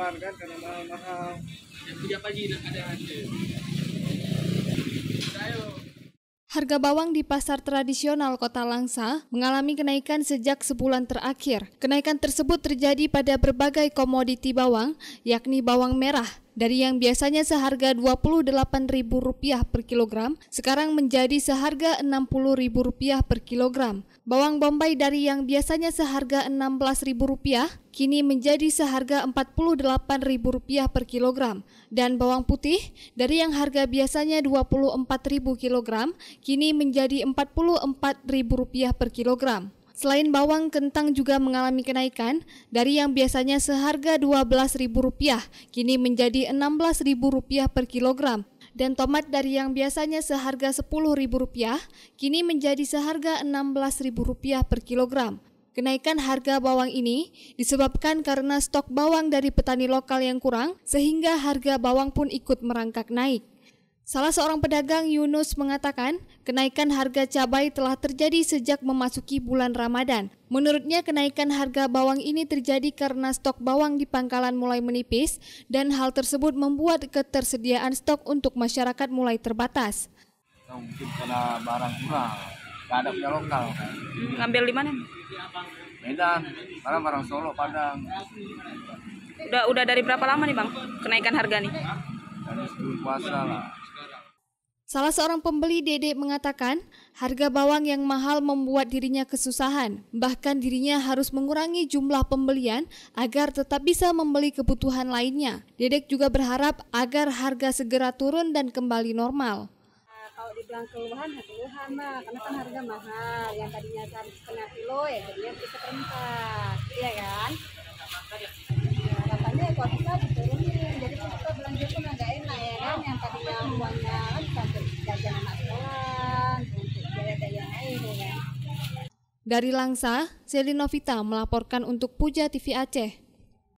kan karena mahal-mahal dan pagi ada ada Harga bawang di pasar tradisional Kota Langsa mengalami kenaikan sejak sebulan terakhir. Kenaikan tersebut terjadi pada berbagai komoditi bawang, yakni bawang merah, dari yang biasanya seharga Rp28.000 per kilogram, sekarang menjadi seharga Rp60.000 per kilogram. Bawang bombay dari yang biasanya seharga Rp16.000 kini menjadi seharga Rp48.000 per kilogram dan bawang putih dari yang harga biasanya Rp24.000 kilogram kini menjadi Rp44.000 per kilogram. Selain bawang, kentang juga mengalami kenaikan dari yang biasanya seharga Rp12.000 kini menjadi Rp16.000 per kilogram dan tomat dari yang biasanya seharga Rp10.000 kini menjadi seharga Rp16.000 per kilogram. Kenaikan harga bawang ini disebabkan karena stok bawang dari petani lokal yang kurang sehingga harga bawang pun ikut merangkak naik. Salah seorang pedagang Yunus mengatakan, kenaikan harga cabai telah terjadi sejak memasuki bulan Ramadan. Menurutnya kenaikan harga bawang ini terjadi karena stok bawang di pangkalan mulai menipis dan hal tersebut membuat ketersediaan stok untuk masyarakat mulai terbatas. mungkin karena barang kurang, nggak ada punya lokal. Ngambil di mana? Medan, barang-barang Solo, Padang. Udah udah dari berapa lama nih bang kenaikan harga nih? Dari sebelum puasa lah. Salah seorang pembeli Dede mengatakan, harga bawang yang mahal membuat dirinya kesusahan, bahkan dirinya harus mengurangi jumlah pembelian agar tetap bisa membeli kebutuhan lainnya. Dedek juga berharap agar harga segera turun dan kembali normal. Eh, kalau dibilang keluhan, ya keluhan mah, karena kan harga mahal. Yang tadinya kena setengah kilo ya jadinya bisa perempat, iya kan? Katanya ya kalau kita Dari Langsa, Zelinovita melaporkan untuk Puja TV Aceh.